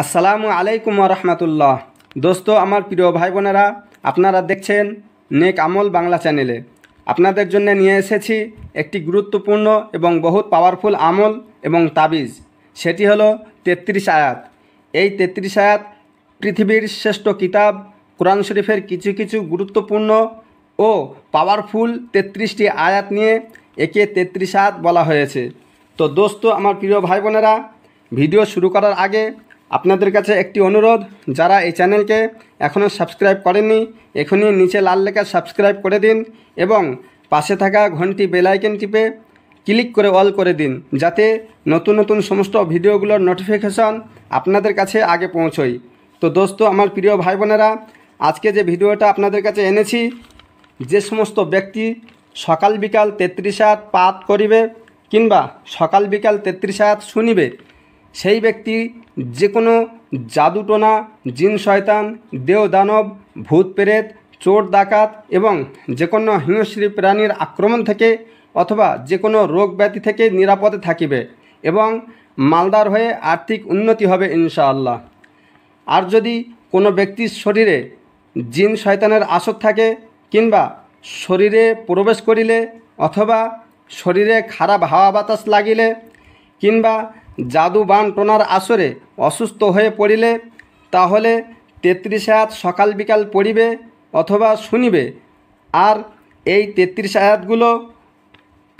আসসালামু আলাইকুম রহমতুল্লাহ দোস্ত আমার প্রিয় ভাই বোনেরা আপনারা দেখছেন নেক আমল বাংলা চ্যানেলে আপনাদের জন্য নিয়ে এসেছি একটি গুরুত্বপূর্ণ এবং বহুত পাওয়ারফুল আমল এবং তাবিজ সেটি হলো তেত্রিশ আয়াত এই তেত্রিশ আয়াত পৃথিবীর শ্রেষ্ঠ কিতাব কোরআন শরীফের কিছু কিছু গুরুত্বপূর্ণ ও পাওয়ারফুল তেত্রিশটি আয়াত নিয়ে একে তেত্রিশ আয়াত বলা হয়েছে তো দোস্ত আমার প্রিয় ভাই বোনেরা ভিডিও শুরু করার আগে আপনাদের কাছে একটি অনুরোধ যারা এই চ্যানেলকে এখনও সাবস্ক্রাইব করেননি এখনই নিচে লাল লেখা সাবস্ক্রাইব করে দিন এবং পাশে থাকা ঘন্টি বেলাইকেন টিপে ক্লিক করে অল করে দিন যাতে নতুন নতুন সমস্ত ভিডিওগুলোর নোটিফিকেশন আপনাদের কাছে আগে পৌঁছই তো দোস্ত আমার প্রিয় ভাই বোনেরা আজকে যে ভিডিওটা আপনাদের কাছে এনেছি যে সমস্ত ব্যক্তি সকাল বিকাল তেত্রিশ হাত পাত করিবে কিংবা সকাল বিকাল তেত্রিশ হাত শুনিবে সেই ব্যক্তি যে কোনো জাদুটোনা জিন শয়তান দানব ভূত প্রেত চোর ডাকাত এবং যে কোনো হিংস্রী প্রাণীর আক্রমণ থেকে অথবা যে কোনো রোগ ব্যাধি থেকে নিরাপদে থাকিবে এবং মালদার হয়ে আর্থিক উন্নতি হবে ইনশাআল্লাহ আর যদি কোনো ব্যক্তির শরীরে জিন শয়তানের আসর থাকে কিংবা শরীরে প্রবেশ করিলে অথবা শরীরে খারাপ হাওয়া বাতাস লাগিলে কিংবা জাদু বান টোনার আসরে অসুস্থ হয়ে পড়িলে তাহলে তেত্রিশ আয়াত সকাল বিকাল পড়িবে অথবা শুনিবে আর এই তেত্রিশ আয়াতগুলো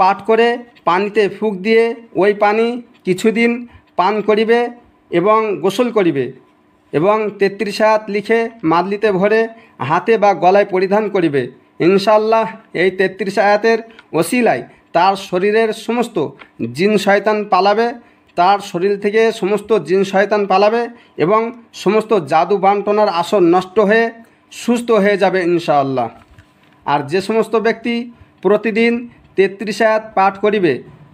পাঠ করে পানিতে ফুক দিয়ে ওই পানি কিছুদিন পান করিবে এবং গোসল করিবে এবং তেত্রিশ আয়াত লিখে মাদলিতে ভরে হাতে বা গলায় পরিধান করিবে ইনশাল্লাহ এই তেত্রিশ আয়াতের ওসিলায় তার শরীরের সমস্ত জিন শয়তান পালাবে তার শরীর থেকে সমস্ত জিন শয়তান পালাবে এবং সমস্ত জাদু বান্টনার আসর নষ্ট হয়ে সুস্থ হয়ে যাবে ইনশাআল্লাহ আর যে সমস্ত ব্যক্তি প্রতিদিন তেত্রিশ আয়াত পাঠ করিবে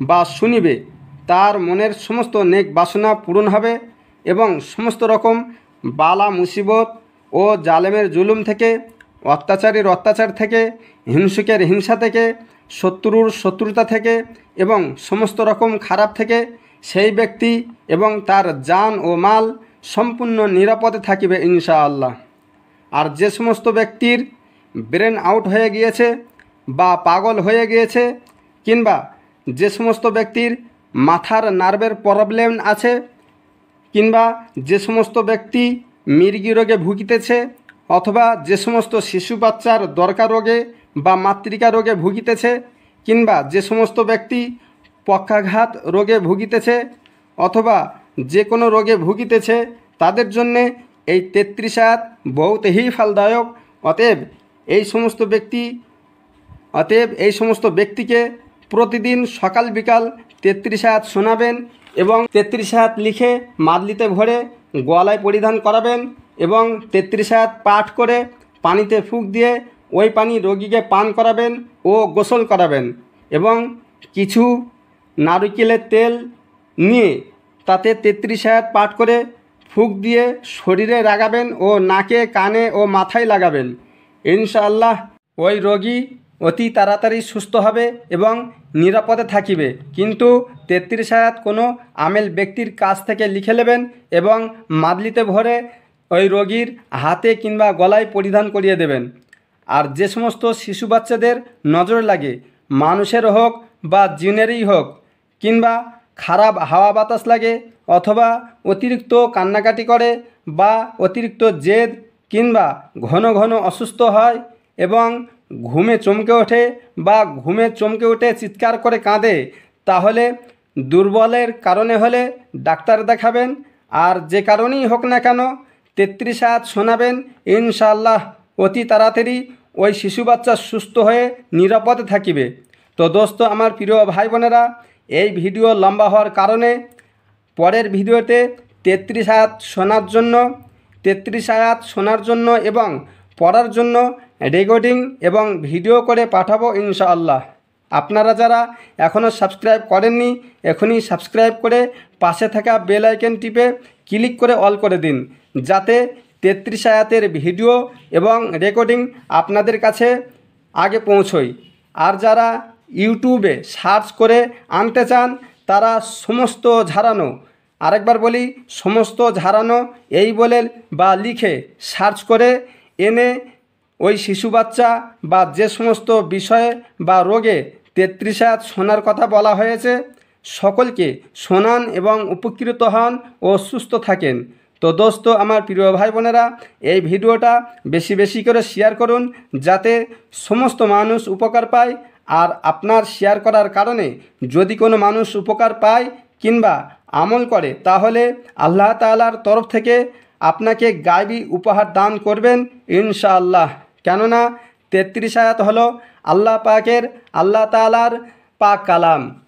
বা শুনিবে তার মনের সমস্ত নেক বাসনা পূরণ হবে এবং সমস্ত রকম বালা মুসিবত ও জালেমের জুলুম থেকে অত্যাচারীর অত্যাচার থেকে হিংসুকের হিংসা থেকে শত্রুর শত্রুতা থেকে এবং সমস্ত রকম খারাপ থেকে সেই ব্যক্তি এবং তার যান ও মাল সম্পূর্ণ নিরাপদে থাকিবে ইনশাআল্লাহ আর যে সমস্ত ব্যক্তির ব্রেন আউট হয়ে গিয়েছে বা পাগল হয়ে গিয়েছে কিংবা যে সমস্ত ব্যক্তির মাথার নার্ভের প্রবলেম আছে কিংবা যে সমস্ত ব্যক্তি মির্গি রোগে ভুগিতেছে অথবা যে সমস্ত শিশু বাচ্চার দরকার রোগে বা মাতৃকা রোগে ভুগিতেছে কিংবা যে সমস্ত ব্যক্তি পক্ষাঘাত রোগে ভুগিতেছে অথবা যে কোনো রোগে ভুগিতেছে তাদের জন্যে এই তেত্রিশ হাত বহুতহি ফলদায়ক অতএব এই সমস্ত ব্যক্তি অতএব এই সমস্ত ব্যক্তিকে প্রতিদিন সকাল বিকাল তেত্রিশ হাত শোনাবেন এবং তেত্রিশ হাত লিখে মাদলিতে ভরে গলায় পরিধান করাবেন এবং তেত্রিশ হাত পাঠ করে পানিতে ফুঁক দিয়ে ওই পানি রোগীকে পান করাবেন ও গোসল করাবেন এবং কিছু নারিকেলের তেল নিয়ে তাতে তেত্রিশ হাজার পাঠ করে ফুক দিয়ে শরীরে লাগাবেন ও নাকে কানে ও মাথায় লাগাবেন ইনশাআল্লাহ ওই রোগী অতি তাড়াতাড়ি সুস্থ হবে এবং নিরাপদে থাকিবে কিন্তু তেত্রিশ হাজার কোনো আমেল ব্যক্তির কাছ থেকে লিখে নেবেন এবং মাদলিতে ভরে ওই রোগীর হাতে কিংবা গলায় পরিধান করিয়ে দেবেন আর যে সমস্ত শিশু বাচ্চাদের নজর লাগে মানুষের হোক বা জিনেরই হোক কিংবা খারাপ হাওয়া বাতাস লাগে অথবা অতিরিক্ত কান্নাকাটি করে বা অতিরিক্ত জেদ কিংবা ঘন ঘন অসুস্থ হয় এবং ঘুমে চমকে ওঠে বা ঘুমে চমকে উঠে চিৎকার করে কাঁদে তাহলে দুর্বলের কারণে হলে ডাক্তার দেখাবেন আর যে কারণেই হোক না কেন তেত্রিশ হাত শোনাবেন ইনশাল্লাহ অতি তাড়াতাড়ি ওই শিশু বাচ্চা সুস্থ হয়ে নিরাপদে থাকিবে তো দোস্ত আমার প্রিয় ভাই বোনেরা এই ভিডিও লম্বা হওয়ার কারণে পরের ভিডিওতে তেত্রিশ আয়াত শোনার জন্য তেত্রিশ আয়াত শোনার জন্য এবং পড়ার জন্য রেকর্ডিং এবং ভিডিও করে পাঠাবো ইনশাআল্লাহ আপনারা যারা এখনও সাবস্ক্রাইব করেননি এখনই সাবস্ক্রাইব করে পাশে থাকা বেল আইকন টিপে ক্লিক করে অল করে দিন যাতে তেত্রিশ আয়াতের ভিডিও এবং রেকর্ডিং আপনাদের কাছে আগে পৌঁছই আর যারা ইউটিউবে সার্চ করে আনতে চান তারা সমস্ত ঝাড়ানো আরেকবার বলি সমস্ত ঝাড়ানো এই বলে বা লিখে সার্চ করে এনে ওই শিশু বাচ্চা বা যে সমস্ত বিষয়ে বা রোগে তেত্রিশ হাত শোনার কথা বলা হয়েছে সকলকে শোনান এবং উপকৃত হন ও সুস্থ থাকেন তো দোস্ত আমার প্রিয় ভাই বোনেরা এই ভিডিওটা বেশি বেশি করে শেয়ার করুন যাতে সমস্ত মানুষ উপকার পায় আর আপনার শেয়ার করার কারণে যদি কোনো মানুষ উপকার পায় কিংবা আমল করে তাহলে আল্লাহ তালার তরফ থেকে আপনাকে গাইবি উপহার দান করবেন ইনশাআল্লাহ কেননা তেত্রিশ আয়াত হলো আল্লাহ পাকের আল্লাহ তালার পাক কালাম